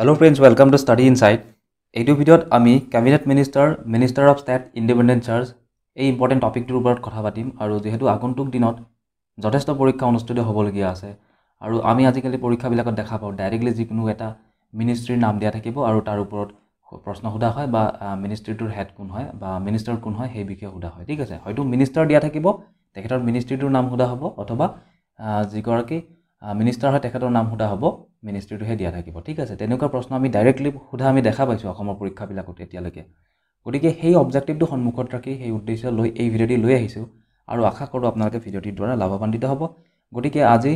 hello' friends welcome to study insight এইটো ভিডিঅ'ত আমি cabinet minister minister of state independent charge এই important টপিকটোৰ ওপৰত কথা পাতিম আৰু যিহেতু আগন্তুক দিনত যথেষ্ট পৰীক্ষা অনুষ্ঠিত হ'বলগীয়া আছে আৰু আমি আজিকালি পৰীক্ষাবিলাকত দেখা পাওঁ ডাইৰেক্টলি যিকোনো এটা মিনিষ্ট্ৰীৰ নাম দিয়া থাকিব আৰু তাৰ ওপৰত প্ৰশ্ন সোধা হয় বা মিনিষ্ট্ৰীটোৰ হেড কোন হয় বা মিনিষ্টাৰ কোন হয় সেই বিষয়ে সোধা হয় ঠিক আছে হয়তো মিনিষ্টাৰ দিয়া থাকিব তেখেতৰ মিনিষ্ট্ৰীটোৰ নাম সোধা হ'ব অথবা যিগৰাকী মিনিষ্টাৰ হয় তেখেতৰ নাম সোধা হ'ব মিনিষ্ট্ৰিটোহে দিয়া থাকিব ঠিক আছে তেনেকুৱা প্ৰশ্ন আমি ডাইৰেক্টলি সোধা আমি দেখা পাইছোঁ অসমৰ পৰীক্ষাবিলাকত এতিয়ালৈকে গতিকে সেই অবজেক্টিভটো সন্মুখত ৰাখি সেই উদ্দেশ্য লৈ এই ভিডিঅ'টি লৈ আহিছোঁ আৰু আশা কৰোঁ আপোনালোকে ভিডিঅ'টিৰ দ্বাৰা লাভান্বিত হ'ব গতিকে আজি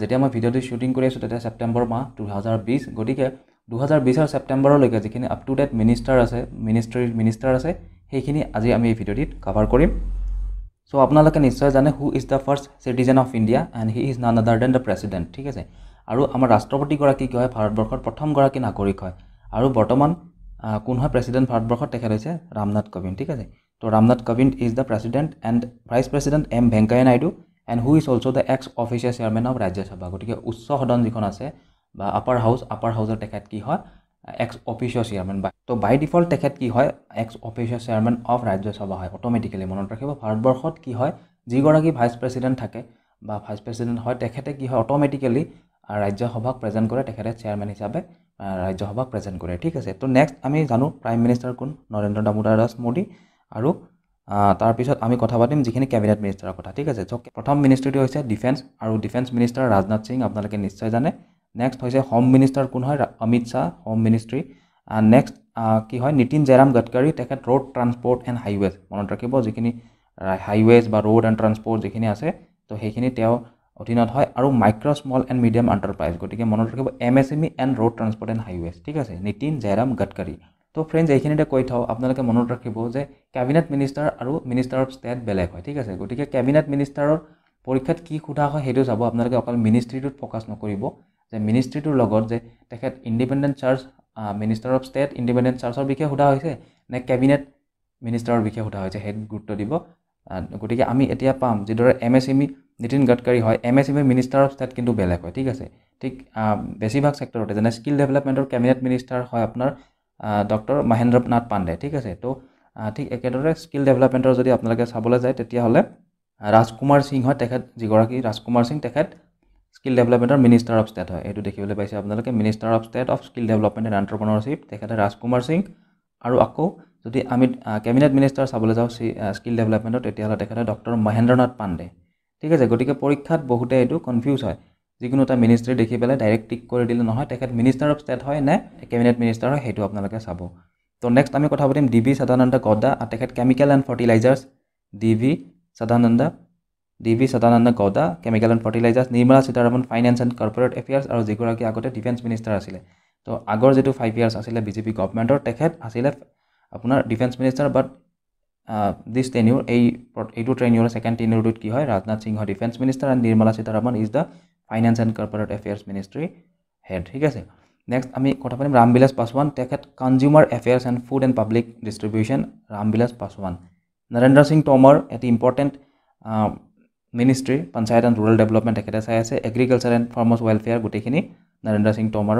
যেতিয়া মই ভিডিঅ'টো শ্বুটিং কৰি আছোঁ তেতিয়া ছেপ্টেম্বৰ মাহ দুহেজাৰ বিছ গতিকে দুহেজাৰ বিছৰ ছেপ্টেম্বৰলৈকে যিখিনি আপ টু ডেট মিনিষ্টাৰ আছে মিনিষ্ট্ৰী মিনিষ্টাৰ আছে সেইখিনি আজি আমি এই ভিডিঅ'টিত কভাৰ কৰিম চ' আপোনালোকে নিশ্চয় জানে who is the first citizen of India and he is none other than the president ঠিক আছে আৰু আমাৰ ৰাষ্ট্ৰপতিগৰাকী কি হয় ভাৰতবৰ্ষৰ প্ৰথমগৰাকী নাগৰিক হয় আৰু বৰ্তমান কোন হয় প্ৰেচিডেণ্ট ভাৰতবৰ্ষত তেখেত হৈছে ৰামনাথ কোবিন্দ ঠিক আছে তো Ramnath Kovind is the president and vice president M Venkaiah Naidu and who is also' the ex officio chairman of Rajya Sabha গতিকে উচ্চ সদন যিখন আছে বা আপাৰ হাউচ আপাৰ হাউচৰ তেখেত কি হয় এক্স অফিচিয়েল চেয়াৰমেন বা তো বাই ডিফল্ট তেখেত কি হয় ex officio chairman of Rajya Sabha হয় অট'মেটিকেলি মনত ৰাখিব ভাৰতবৰ্ষত কি হয় যিগৰাকী ভাইচ প্ৰেচিডেণ্ট থাকে বা ভাইচ প্ৰেচিডেণ্ট হয় তেখেতে কি হয় অট'মেটিকেলি ৰাজ্যসভাক প্ৰেজেণ্ট কৰে তেখেতে চেয়াৰমেন হিচাপে ৰাজ্যসভাক প্ৰেজেণ্ট কৰে ঠিক আছে তো নেক্সট আমি জানো প্ৰাইম মিনিষ্টাৰ কোন নৰেন্দ্ৰ দামোদৰ দাস মোদী আৰু তাৰপিছত আমি কথা পাতিম যিখিনি কেবিনেট মিনিষ্টাৰৰ কথা ঠিক আছে চ' প্ৰথম মিনিষ্ট্ৰিটো হৈছে ডিফেন্স আৰু ডিফেন্স মিনিষ্টাৰ ৰাজনাথ সিং আপোনালোকে নিশ্চয় জানে নেক্সট হৈছে হোম মিনিষ্টাৰ কোন হয় Amit Shah home ministry next কি হয় নীতিন জয়ৰাম গাডকাৰী তেখেত ৰোড ট্ৰান্সপৰ্ট এণ্ড হাইৱেজ মনত ৰাখিব যিখিনি হাইৱেজ বা ৰোড এণ্ড ট্ৰান্সপৰ্ট যিখিনি আছে তো সেইখিনি তেওঁ অধীনত হয় আৰু micro small and medium enterprise গতিকে মনত ৰাখিব M S M E and road transport and highways ঠিক আছে নীতিন জয়ৰাম গাডকাৰী তো ফ্ৰেণ্ডছ এইখিনিতে কৈ থওঁ আপোনালোকে মনত ৰাখিব যে কেবিনেট মিনিষ্টাৰ আৰু মিনিষ্টাৰ অফ ষ্টেট বেলেগ হয় ঠিক আছে গতিকে কেবিনেট মিনিষ্টাৰৰ পৰীক্ষাত কি সোধা হয় সেইটো চাব আপোনালোকে অকল মিনিষ্ট্ৰিটোত ফ'কাছ নকৰিব যে মিনিষ্ট্ৰিটোৰ লগত যে তেখেত independent charge minister of state independent চাৰ্জৰ বিষয়ে সোধা হৈছে নে কেবিনেট মিনিষ্টাৰৰ বিষয়ে সোধা হৈছে সেইটোত গুৰুত্ব দিব গতিকে আমি এতিয়া পাম যিদৰে M S E Nitin Gadkari হয় M S E minister of state কিন্তু বেলেগ হয় ঠিক আছে ঠিক বেছিভাগ ছেক্টৰতে যেনে স্কিল ডেভেলপমেণ্টৰ কেবিনেট মিনিষ্টাৰ হয় আপোনাৰ ডক্টৰ মহেন্দ্ৰ নাথ পাণ্ডে ঠিক আছে ত' ঠিক একেদৰে স্কিল ডেভেলপমেণ্টৰ যদি আপোনালোকে চাবলৈ যায় তেতিয়াহ'লে ৰাজকুমাৰ সিং হয় তেখেত যিগৰাকী ৰাজকুমাৰ সিং তেখেত স্কিল ডেভেলপমেণ্টৰ মিনিষ্টাৰ অফ ষ্টেট হয় এইটো দেখিবলৈ পাইছে আপোনালোকে minister of state of skill development and entrepreneurship তেখেতে ৰাজকুমাৰ সিং আৰু আকৌ যদি আমি কেবিনেট মিনিষ্টাৰ চাবলৈ যাওঁ স্কিল ডেভেলপমেণ্টত তেতিয়াহ'লে তেখেতে ডক্টৰ মহেন্দ্ৰ নাথ পাণ্ডে ঠিক আছে গতিকে পৰীক্ষাত বহুতে এইটো কনফিউজ হয় যিকোনো এটা মিনিষ্ট্ৰী দেখি পেলাই ডাইৰেক্ট টিক কৰি দিলে নহয় তেখেত মিনিষ্টাৰ অফ ষ্টেট হয় নে কেবিনেট মিনিষ্টাৰ হয় সেইটো আপোনালোকে চাব তো নেক্সট আমি কথা পাতিম ডি ভি সদানন্দ গৌদা আৰু তেখেত chemical and fertilisers D V Sadananda D V Sadananda Gowda chemical and fertilisers Nirmala Sitharaman finance and corporate affairs আৰু যিগৰাকী আগতে ডিফেন্স মিনিষ্টাৰ আছিলে তো আগৰ যিটো ফাইভ ইয়াৰ্ছ আছিলে বিজেপি গভমেণ্টৰ তেখেত আছিলে আপোনাৰ ডিফেন্স মিনিষ্টাৰ বাট দিছ টেনিউৰ এই এইটো ট্ৰেনিউৰ ছেকেণ্ড টেনিউৰটোত কি হয় Rajnath Singh defence minister and Nirmala Sitharaman is the finance and corporate affairs ministry head ঠিক আছে নেক্সট আমি কথা পাতিম ৰামবিলাস পাছোৱান তেখেত consumer affairs and food and public distribution Ramvilas Paswan Narendra Singh Tomar এটি important ministry panchayat and rural development তেখেতে চাই আছে এগ্ৰিকালচাৰ এণ্ড ফাৰ্মাৰ্ছ ৱেলফেয়াৰ গোটেইখিনি নৰেন্দ্ৰ সিং টমৰৰ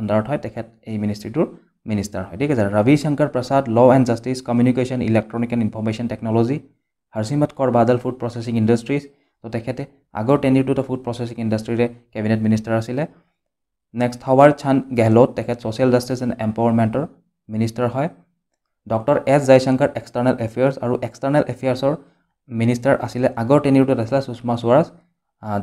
আণ্ডাৰত হয় তেখেত এই মিনিষ্ট্ৰিটোৰ মিনিষ্টাৰ হয় ঠিক আছে Ravi Shankar Prasad law' and justice communication electronic and information technology Harsimrat Kaur Badal food processing industries ত' তেখেতে আগৰ টেনিউটোত ফুড প্ৰচেছিং ইণ্ডাষ্ট্ৰিৰে কেবিনেট মিনিষ্টাৰ আছিলে নেক্সট হাৱাৰ চান গেহলট তেখেত ছ'চিয়েল জাষ্টিচ এণ্ড এম্পাৱাৰমেণ্টৰ মিনিষ্টাৰ হয় doctor S Jaishankar external affairs আৰু এক্সটাৰ্নেল এফেয়াৰ্ছৰ মিনিষ্টাৰ আছিলে আগৰ টেনিউটোত আছিলে সুষমা স্বৰাজ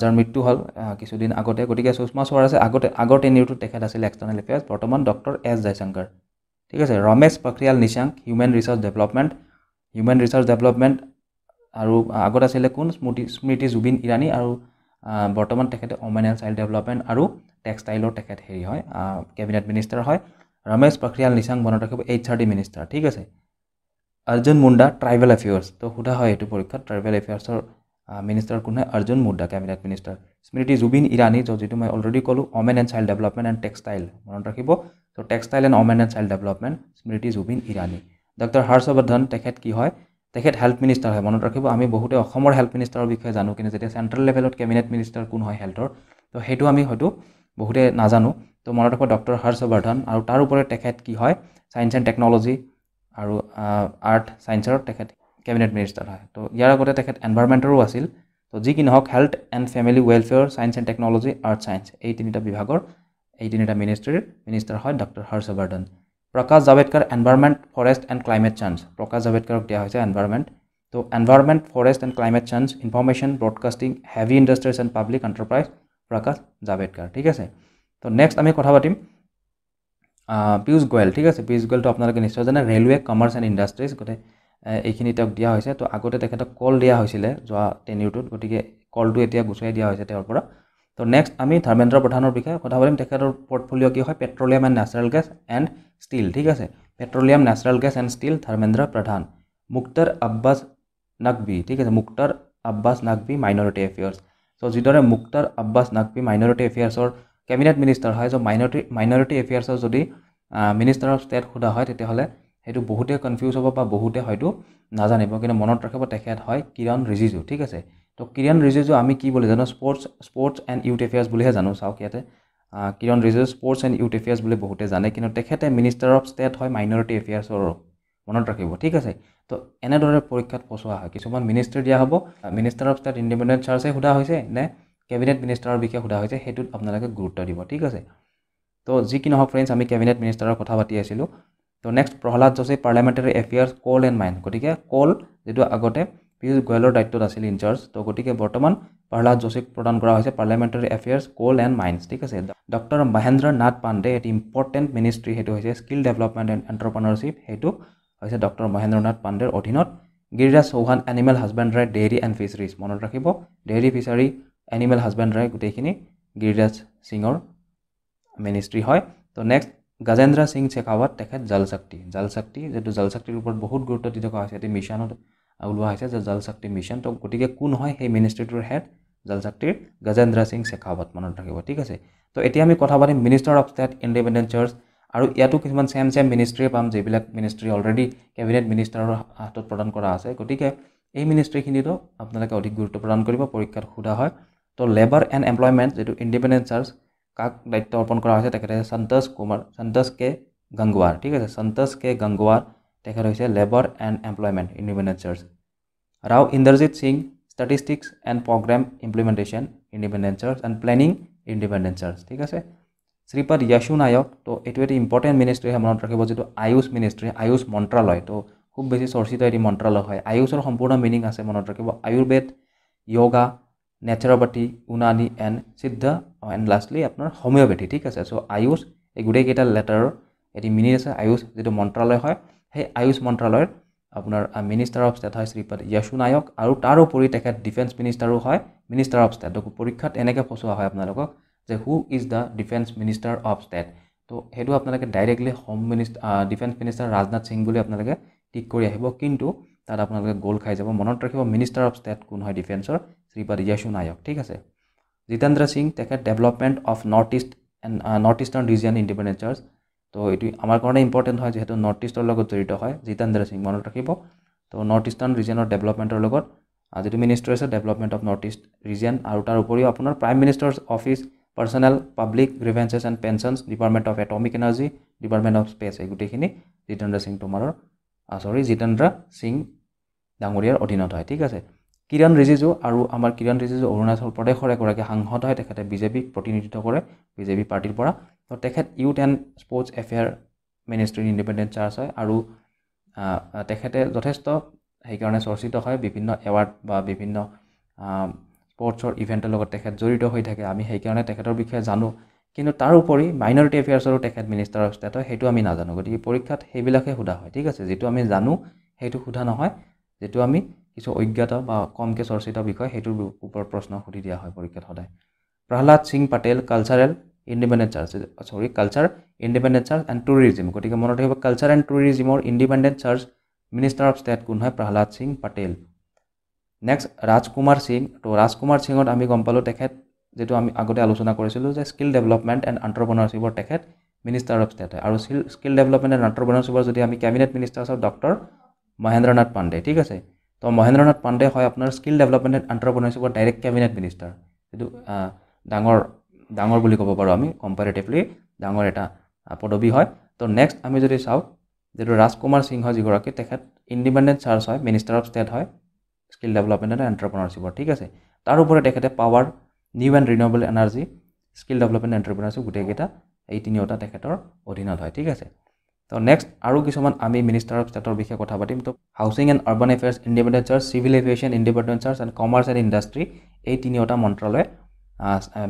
যাৰ মৃত্যু হ'ল কিছুদিন আগতে গতিকে সুষমা স্বৰাজে আগতে আগৰ টেনিয়ৰটোত তেখেত আছিল এক্সটাৰ্নেল এফেয়াৰ্ছ বৰ্তমান ডক্টৰ এছ জয়শংকৰ ঠিক আছে Ramesh Pokhriyal Nishank human research development human research development আৰু আগত আছিলে কোন স্মৃতি স্মৃতি জুবিন ইৰাণী আৰু বৰ্তমান তেখেতে অমেন এণ্ড চাইল্ড ডেভেলপমেণ্ট আৰু টেক্সটাইলৰ তেখেত হেৰি হয় কেবিনেট মিনিষ্টাৰ হয় ৰমেশ পখৰিয়াল নিশাংক মনত ৰাখিব এইচ আৰ ডি মিনিষ্টাৰ ঠিক আছে অৰ্জুন মুণ্ডা ট্ৰাইবেল এফেয়াৰ্ছ ত' সোধা হয় এইটো পৰীক্ষাত ট্ৰাইবেল এফেয়াৰ্ছৰ মিনিষ্টাৰ কোন হয় অৰ্জুন মুদ্ৰা কেবিনেট মিনিষ্টাৰ স্মৃতি জুবিন ইৰাণী য'ত যিটো মই অলৰেডি ক'লোঁ women and child development and textile মনত ৰাখিব চ' textile and women and child development Smriti Zubin Irani doctor Harshvardhan তেখেত কি হয় তেখেত হেল্থ মিনিষ্টাৰ হয় মনত ৰাখিব আমি বহুতে অসমৰ হেল্থ মিনিষ্টাৰৰ বিষয়ে জানো কিন্তু যেতিয়া চেণ্ট্ৰেল লেভেলত কেবিনেট মিনিষ্টাৰ কোন হয় হেল্থৰ ত' সেইটো আমি হয়তো বহুতে নাজানো তো মনত ৰাখিব ডক্টৰ হৰ্ষবৰ্ধন আৰু তাৰ ওপৰত তেখেত কি হয় ছায়েন্স এণ্ড টেকন'লজি আৰু আৰ্ট ছায়েন্সৰ তেখেত কেবিনেট মিনিষ্টাৰ হয় তো ইয়াৰ আগতে তেখেত এনভাইৰমেণ্টৰো আছিল তো যি কি নহওক health and family welfare science and technology earth science এই তিনিটা বিভাগৰ এই তিনিটা মিনিষ্ট্ৰীৰ মিনিষ্টাৰ হয় doctor Harshvardhan Prakash Javadekar environment forest and climate change Prakash জাভেদকাৰক দিয়া হৈছে এনভাইৰমেণ্ট তো environment forest and climate change information broadcasting heavy industries and public enterprise Prakash Javadekar ঠিক আছে তো নেক্সট আমি কথা পাতিম পীয়ুষ গোৱেল ঠিক আছে পিয়ুষ গোৱেলটো আপোনালোকে নিশ্চয় জানে ৰেলৱে কমাৰ্চ এণ্ড ইণ্ডাষ্ট্ৰিজ গোটেই এইখিনি তেওঁক দিয়া হৈছে তো আগতে তেখেতক কল দিয়া হৈছিলে যোৱা টেনিউটোত গতিকে কলটো এতিয়া গুচাই দিয়া হৈছে তেওঁৰ পৰা তো নেক্সট আমি ধৰ্মেন্দ্ৰ প্ৰধানৰ বিষয়ে কথা পাতিম তেখেতৰ পৰ্টফলিঅ' কি হয় petroleum and natural gas and steel ঠিক আছে petroleum natural gas and steel Dharmendra Pradhan Mukhtar Abbas Naqvi ঠিক আছে Mukhtar Abbas Naqvi minority affairs so' যিদৰে মুক্তাৰ আব্বাছ নাকবি মাইনৰিটি এফেয়াৰ্ছৰ কেবিনেট মিনিষ্টাৰ হয় চ' মাইনৰিটি মাইনৰিটি এফেয়াৰ্ছৰ যদি মিনিষ্টাৰ অফ ষ্টেট সোধা হয় তেতিয়াহ'লে সেইটো বহুতে কনফিউজ হ'ব বা বহুতে হয়তো নাজানিব কিন্তু মনত ৰাখিব তেখেত হয় কিৰণ ৰিজিজু ঠিক আছে তো কিৰণ ৰিজিজু আমি কি বুলি জানো sports sports and youth affairs বুলিহে জানো চাওক ইয়াতে Kiren Rijiju sports and youth affairs বুলি বহুতে জানে কিন্তু তেখেতে মিনিষ্টাৰ অফ ষ্টেট হয় মাইনৰিটি এফেয়াৰ্ছৰ মনত ৰাখিব ঠিক আছে তো এনেদৰে পৰীক্ষাত পচোৱা হয় কিছুমান মিনিষ্টাৰ দিয়া হ'ব মিনিষ্টাৰ অফ ষ্টেট ইণ্ডিপেণ্ডেণ্ট চাৰ্চে সোধা হৈছে নে কেবিনেট মিনিষ্টাৰৰ বিষয়ে সোধা হৈছে সেইটোত আপোনালোকে গুৰুত্ব দিব ঠিক আছে তো যি কি নহওক ফ্ৰেণ্ডছ আমি কেবিনেট মিনিষ্টাৰৰ কথা পাতি আছিলোঁ তো next Pralhad Joshi parliamentary affairs coal and mine গতিকে কল যিটো আগতে পিয়ুষ গোৱেলৰ দায়িত্বত আছিল ইনচাৰ্জ তো গতিকে বৰ্তমান প্ৰহ্লাদ যোশীক প্ৰদান কৰা হৈছে parliamentary affairs coal and mines ঠিক আছে ডক্টৰ মহেন্দ্ৰ নাথ পাণ্ডে এটি ইম্পৰ্টেণ্ট মিনিষ্ট্ৰী সেইটো হৈছে স্কিল ডেভেলপমেণ্ট এণ্ড এণ্টাৰপ্ৰনৰশ্বিপ সেইটো হৈছে ডক্টৰ মহেন্দ্ৰ নাথ পাণ্ডেৰ অধীনত Giriraj Chauhan animal husbandry dairy and fisheries মনত ৰাখিব ডেইৰী ফিচাৰী এনিমেল হাজবেণ্ডাৰী গোটেইখিনি গিৰিৰাজ সিঙৰ মিনিষ্ট্ৰী হয় তো নেক্সট গজেন্দ্ৰ সিং শেখাৱত তেখেত জল শক্তি জল শক্তি যিটো জল শক্তিৰ ওপৰত বহুত গুৰুত্ব দি থকা হৈছে এটি মিছনত ওলোৱা হৈছে যে জল শক্তি মিছন তো গতিকে কোন হয় সেই মিনিষ্ট্ৰিটোৰ হেড জল শক্তিৰ গজেন্দ্ৰ সিং শেখাৱত মনত ৰাখিব ঠিক আছে তো এতিয়া আমি কথা পাতিম minister of state independent charge আৰু ইয়াতো কিছুমান চেম চেম মিনিষ্ট্ৰীয়ে পাম যিবিলাক মিনিষ্ট্ৰী অলৰেডি কেবিনেট মিনিষ্টাৰৰ হাতত প্ৰদান কৰা আছে গতিকে এই মিনিষ্ট্ৰীখিনিতো আপোনালোকে অধিক গুৰুত্ব প্ৰদান কৰিব পৰীক্ষাত সোধা হয় তো লেবাৰ এণ্ড এমপ্লয়মেণ্ট যিটো ইণ্ডিপেণ্ডেণ্ট চাৰ্চ কাক দায়িত্ব অৰ্পণ কৰা হৈছে তেখেতে সন্তোষ কুমাৰ সন্তোষ কে গংগোৱাৰ ঠিক আছে সন্তোষ কে গংগোৱাৰ তেখেত হৈছে labour and employment union managers Rao Inderjit Singh statistics and programme implementation independent charge and planning independent charge ঠিক আছে শ্ৰীপদ য়শু নায়ক ত' এইটো এটি ইম্পৰ্টেণ্ট মিনিষ্ট্ৰীহে মনত ৰাখিব যিটো আয়ুষ মিনিষ্ট্ৰী আয়ুষ মন্ত্ৰালয় ত' খুব বেছি চৰ্চিত এটি মন্ত্ৰালয় হয় আয়ুষৰ সম্পূৰ্ণ মিনিং আছে মনত ৰাখিব Ayurveda yoga naturopathy Unani and Siddha and lastly আপোনাৰ হোমিঅ'পেথি ঠিক আছে চ' আয়ুষ এই গোটেইকেইটা লেটাৰৰ এটি মিনি আছে আয়ুষ যিটো মন্ত্ৰালয় হয় সেই আয়ুষ মন্ত্ৰালয়ৰ আপোনাৰ মিনিষ্টাৰ অফ ষ্টেট হয় শ্ৰীপদ য়েশু নায়ক আৰু তাৰ উপৰি তেখেত ডিফেন্স মিনিষ্টাৰো হয় মিনিষ্টাৰ অফ ষ্টেট পৰীক্ষাত এনেকৈ ফচোৱা হয় আপোনালোকক যে who is the defence minister of state ত' সেইটো আপোনালোকে directly home minister defence minister Rajnath Singh বুলি আপোনালোকে ঠিক কৰি আহিব কিন্তু তাত আপোনালোকে গ'ল খাই যাব মনত ৰাখিব মিনিষ্টাৰ অফ ষ্টেট কোন হয় ডিফেন্সৰ শ্ৰীপদ য়েশু নায়ক ঠিক আছে জিতেন্দ্ৰ সিং তেখেত development of north east and north eastern region independent charge ত' এইটো আমাৰ কাৰণে ইম্পৰ্টেণ্ট হয় যিহেতু নৰ্থ ইষ্টৰ লগত জড়িত হয় জিতেন্দ্ৰ সিং মনত ৰাখিব ত' নৰ্থ ইষ্টাৰ্ণ ৰিজিয়নৰ ডেভেলপমেণ্টৰ লগত যিটো মিনিষ্টাৰ আছে development of north east region আৰু তাৰ উপৰিও আপোনাৰ prime minister's office personnel public grievances and pensions department of atomic energy department of space এই গোটেইখিনি জিতেন্দ্ৰ সিং তোমাৰ চৰি জিতেন্দ্ৰ সিং ডাঙৰীয়াৰ অধীনত হয় ঠিক আছে কিৰণ ৰিজিজু আৰু আমাৰ কিৰণ ৰিজিজু অৰুণাচল প্ৰদেশৰ এগৰাকী সাংসদ হয় তেখেতে বিজেপিক প্ৰতিনিধিত্ব কৰে বিজেপি পাৰ্টিৰ পৰা তো তেখেত youth and sports affair ministry in independent charge হয় আৰু তেখেতে যথেষ্ট সেইকাৰণে চৰ্চিত হয় বিভিন্ন এৱাৰ্ড বা বিভিন্ন স্পৰ্টছৰ ইভেণ্টৰ লগত তেখেত জড়িত হৈ থাকে আমি সেইকাৰণে তেখেতৰ বিষয়ে জানো কিন্তু তাৰ উপৰি মাইনৰিটি এফেয়াৰ্ছৰো তেখেত মিনিষ্টাৰ অফ ষ্টেট হয় সেইটো আমি নাজানো গতিকে পৰীক্ষাত সেইবিলাকহে সোধা হয় ঠিক আছে যিটো আমি জানো সেইটো সোধা নহয় যিটো আমি কিছু অজ্ঞাত বা কমকৈ চৰ্চিত বিষয় সেইটোৰ ওপৰত প্ৰশ্ন সুধি দিয়া হয় পৰীক্ষাত সদায় Prahlad Singh Patel cultural independent charge sorry culture independent charge and tourism গতিকে মনত ৰাখিব কালচাৰ এণ্ড টুৰিজিমৰ independent charge minister of state কোন হয় প্ৰহ্লাদ সিং পাটেল নেক্সট ৰাজকুমাৰ সিং ত' ৰাজকুমাৰ সিঙত আমি গম পালোঁ তেখেত যিটো আমি আগতে আলোচনা কৰিছিলোঁ যে স্কিল ডেভেলপমেণ্ট এণ্ড আণ্টাৰপ্ৰনাৰশ্বিপৰ তেখেত মিনিষ্টাৰ অফ ষ্টেট হয় আৰু স্কিল স্কিল ডেভেলপমেণ্ট এণ্ড আণ্টাৰপ্ৰনাৰশ্বিপৰ যদি আমি কেবিনেট মিনিষ্টাৰ্ছ হওঁ ডক্টৰ মহেন্দ্ৰনাথ পাণ্ডে ঠিক আছে তো মহেন্দ্ৰ নাথ পাণ্ডে হয় আপোনাৰ স্কিল ডেভেলপমেণ্ট এণ্ড এণ্টাৰপ্ৰনৰশ্বিপৰ ডাইৰেক্ট কেবিনেট মিনিষ্টাৰ যিটো ডাঙৰ ডাঙৰ বুলি ক'ব পাৰোঁ আমি কম্পেৰেটিভলি ডাঙৰ এটা পদবী হয় তো নেক্সট আমি যদি চাওঁ যিটো ৰাজকুমাৰ সিংহ যিগৰাকী তেখেত ইণ্ডিপেণ্ডেণ্ট চাৰ্চ হয় মিনিষ্টাৰ অফ ষ্টেট হয় স্কিল ডেভেলপমেণ্ট এণ্ড এণ্টাৰপ্ৰনৰশ্বিপৰ ঠিক আছে তাৰ উপৰি তেখেতে power new and renewable energy skill development entrepreneurship গোটেইকেইটা এই তিনিওটা তেখেতৰ অধীনত হয় ঠিক আছে তো নেক্সট আৰু কিছুমান আমি মিনিষ্টাৰ অফ ষ্টেটৰ বিষয়ে কথা পাতিম তো housing and urban affairs independent charge civil aviation independent charge and commerce and industry এই তিনিওটা মন্ত্ৰালয়ে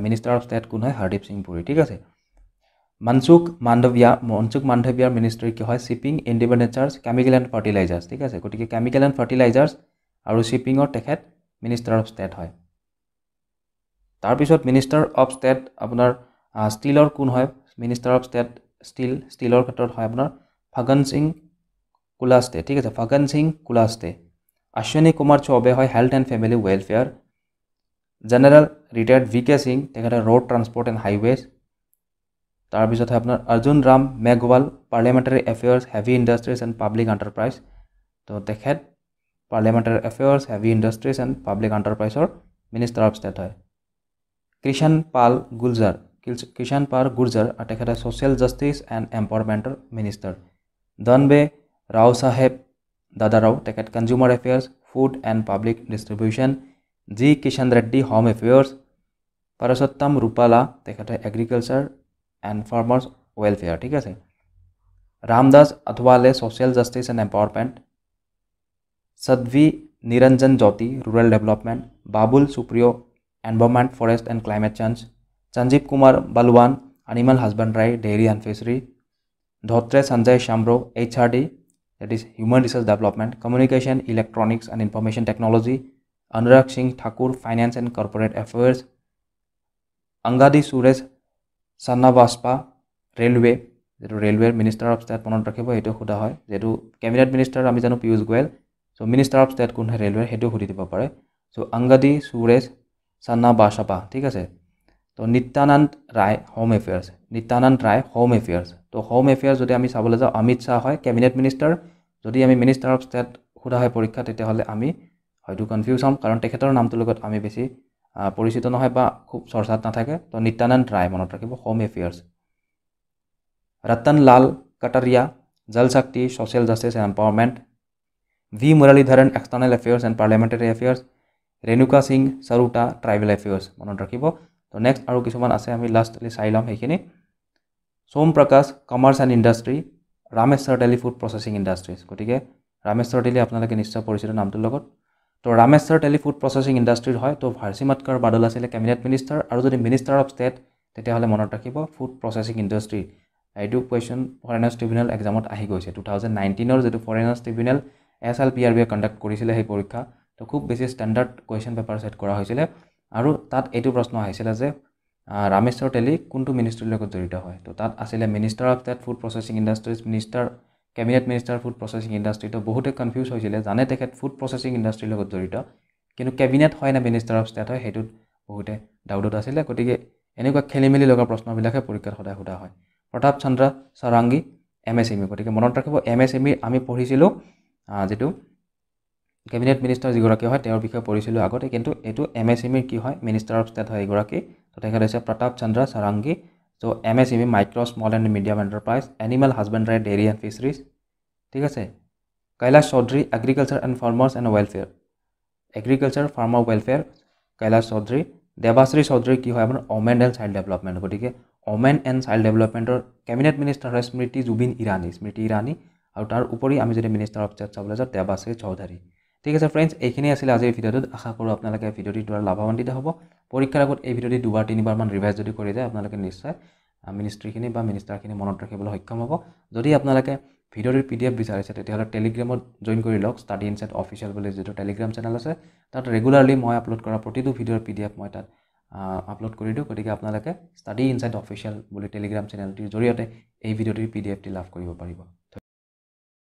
মিনিষ্টাৰ অফ ষ্টেট কোন হয় হৰদীপ সিং পুৰী ঠিক আছে মনচুক মাণ্ডৱীয়া মনচুক মাণ্ডৱীয়াৰ মিনিষ্ট্ৰী কি হয় shipping independent charge chemical and fertilisers ঠিক আছে গতিকে কেমিকেল এণ্ড ফাৰ্টিলাইজাৰ্ছ আৰু শ্বিপিঙৰ তেখেত মিনিষ্টাৰ অফ ষ্টেট হয় তাৰপিছত মিনিষ্টাৰ অফ ষ্টেট আপোনাৰ ষ্টীলৰ কোন হয় মিনিষ্টাৰ অফ ষ্টেট ষ্টীল ষ্টীলৰ ক্ষেত্ৰত হয় আপোনাৰ ফাগন সিং কুলাস্তে ঠিক আছে ফগন সিং কুলাস্তে অশ্বিনী কুমাৰ চৌবে হয় health and family welfare general retired V K Singh তেখেতে ৰোড ট্ৰান্সপৰ্ট এণ্ড হাইৱেজ তাৰপিছত হয় আপোনাৰ Arjun Ram Meghwal parliamentary affairs heavy industries and public enterprise তো তেখেত parliamentary affairs heavy industries and public এণ্টাৰপ্ৰাইজৰ মিনিষ্টাৰ অফ ষ্টেট হয় কৃষণ পাল গুলজাৰ किशन पार गुर्जर और तखेर सोशल जस्टिस एंड एम्पावरमेंटर मिनिस्टर दनबे राव साहेब दादाराव तखेत consumer affairs food and public distribution G Kishan Reddy home affairs Parshottam Rupala तखेत एग्रिकल्चर एंड फार्मार्स वेलफेयर ठीक है Ramdas Athawale social justice and empowerment Sadhvi Niranjan Jyoti rural development Babul Supriyo environment forest and climate change Sanjeev Kumar Balyan animal husbandry dairy and fishery Dhotre Sanjay Shamrao H R D that is human research development communication electronics and information technology Anurag Singh Thakur finance and corporate affairs Angadi Suresh Channabasappa railway যিটো ৰেলৱেৰ minister of state মনত ৰাখিব সেইটো সোধা হয় যিহেতু cabinet minister আমি জানো Piyush Goyal so' minister of state কোনহে ৰেলৱে সেইটো সুধি দিব পাৰে চ' অংগাদি সুৰেশ চান্না বাসাপা ঠিক আছে তো Nityanand Rai home affairs Nityanand Rai home affairs তো হোম এফেয়াৰ্ছ যদি আমি চাবলৈ যাওঁ অমিত শ্বাহ হয় কেবিনেট মিনিষ্টাৰ যদি আমি মিনিষ্টাৰ অফ ষ্টেট সোধা হয় পৰীক্ষা তেতিয়াহ'লে আমি হয়তো কনফিউজ হ'ম কাৰণ তেখেতৰ নামটোৰ লগত আমি বেছি পৰিচিত নহয় বা খুব চৰ্চাত নাথাকে তো নিত্যানন্দ ৰায় মনত ৰাখিব home affairs Rattan Lal Kataria Jal Shakti social justice and empowerment V Muraleedharan external affairs and parliamentary affairs Renuka Singh Saruta tribal affairs মনত ৰাখিব তো নেক্সট আৰু কিছুমান আছে আমি লাষ্টলি চাই ল'ম সেইখিনি সোম প্ৰকাশ কমাৰ্চ এণ্ড ইণ্ডাষ্ট্ৰী ৰামেশ্বৰ তেলি ফুড প্ৰচেছিং ইণ্ডাষ্ট্ৰীজ গতিকে ৰামেশ্বৰ তেলি আপোনালোকে নিশ্চয় পৰিচিত নামটোৰ লগত তো ৰামেশ্বৰ তেলি ফুড প্ৰচেছিং ইণ্ডাষ্ট্ৰীৰ হয় তো ভাৰ্চিমাটকাৰ বাদল আছিলে কেবিনেট মিনিষ্টাৰ আৰু যদি মিনিষ্টাৰ অফ ষ্টেট তেতিয়াহ'লে মনত ৰাখিব ফুড প্ৰচেছিং ইণ্ডাষ্ট্ৰী এইটো কুৱেশ্যন ফৰেনাৰ্ছ ট্ৰিবিউনেল এক্সামত আহি গৈছে টু থাউজেণ্ড নাইণ্টিনৰ যিটো foreigners tribunal S L P R বিয়ে কণ্ডাক্ট কৰিছিলে সেই পৰীক্ষা তো খুব বেছি ষ্টেণ্ডাৰ্ড কুৱেশ্যন পেপাৰ ছেট কৰা হৈছিলে আৰু তাত এইটো প্ৰশ্ন আহিছিলে যে ৰামেশ্বৰ তেলী কোনটো মিনিষ্ট্ৰীৰ লগত জড়িত হয় তো তাত আছিলে minister of state food processing industries minister cabinet minister food processing industry তো বহুতে কনফিউজ হৈছিলে জানে তেখেত ফুড প্ৰচেছিং ইণ্ডাষ্ট্ৰিৰ লগত জড়িত কিন্তু কেবিনেট হয় নে মিনিষ্টাৰ অফ ষ্টেট হয় সেইটোত বহুতে ডাউটত আছিলে গতিকে এনেকুৱা খেলিমেলি লগা প্ৰশ্নবিলাকহে পৰীক্ষাত সদায় সোধা হয় Pratap Chandra Sarangi M S M E গতিকে মনত ৰাখিব এম এছ এম ই আমি পঢ়িছিলোঁ যিটো কেবিনেট মিনিষ্টাৰ যিগৰাকী হয় তেওঁৰ বিষয়ে পঢ়িছিলোঁ আগতে কিন্তু এইটো এম এছ এম ইৰ কি হয় মিনিষ্টাৰ অফ ষ্টেট হয় এগৰাকী ত' তেখেত হৈছে Pratap Chandra Sarangi so' M S M E micro' small and medium enterprise animal husbandry dairy and fisheries ঠিক আছে Kailash Choudhary agriculture and farmers and welfare agriculture farmer welfare Kailash Choudhary Debasree Chaudhuri কি হয় আপোনাৰ অমেন এণ্ড চাইল্ড ডেভেলপমেণ্ট গতিকে অমেন এণ্ড চাইল্ড ডেভেলপমেণ্টৰ কেবিনেট মিনিষ্টাৰ হয় স্মৃতি জুবিন ইৰাণী স্মৃতি ইৰাণী আৰু তাৰ উপৰি আমি যদি মিনিষ্টাৰ অফ ষ্টেট চাবলৈ যাওঁ দেৱাশ্ৰী চৌধুৰী ঠিক আছে ফ্ৰেণ্ডছ এইখিনিয়ে আছিলে আজিৰ ভিডিঅ'টোত আশা কৰোঁ আপোনালোকে ভিডিঅ'টোৰ দ্বাৰা লাভান্বিত হ'ব পৰীক্ষাৰ আগত এই ভিডিঅ'টি দুবাৰ তিনিবাৰমান ৰিভাইজ যদি কৰি যায় আপোনালোকে নিশ্চয় মিনিষ্ট্ৰীখিনি বা মিনিষ্টাৰখিনি মনত ৰাখিবলৈ সক্ষম হ'ব যদি আপোনালোকে ভিডিঅ'টোৰ পি ডি এফ বিচাৰিছে তেতিয়াহ'লে টেলিগ্ৰামত জইন কৰি লওক ষ্টাডি ইন চেট অফিচিয়েল বুলি যিটো টেলিগ্ৰাম চেনেল আছে তাত ৰেগুলাৰলি মই আপলোড কৰা প্ৰতিটো ভিডিঅ'ৰ পি ডি এফ মই তাত আপলোড কৰি দিওঁ গতিকে আপোনালোকে ষ্টাডি ইনচাইট অফিচিয়েল বুলি টেলিগ্ৰাম চেনেলটিৰ জৰিয়তে এই ভিডিঅ'টিৰ পি ডি এফটি লাভ কৰিব পাৰিব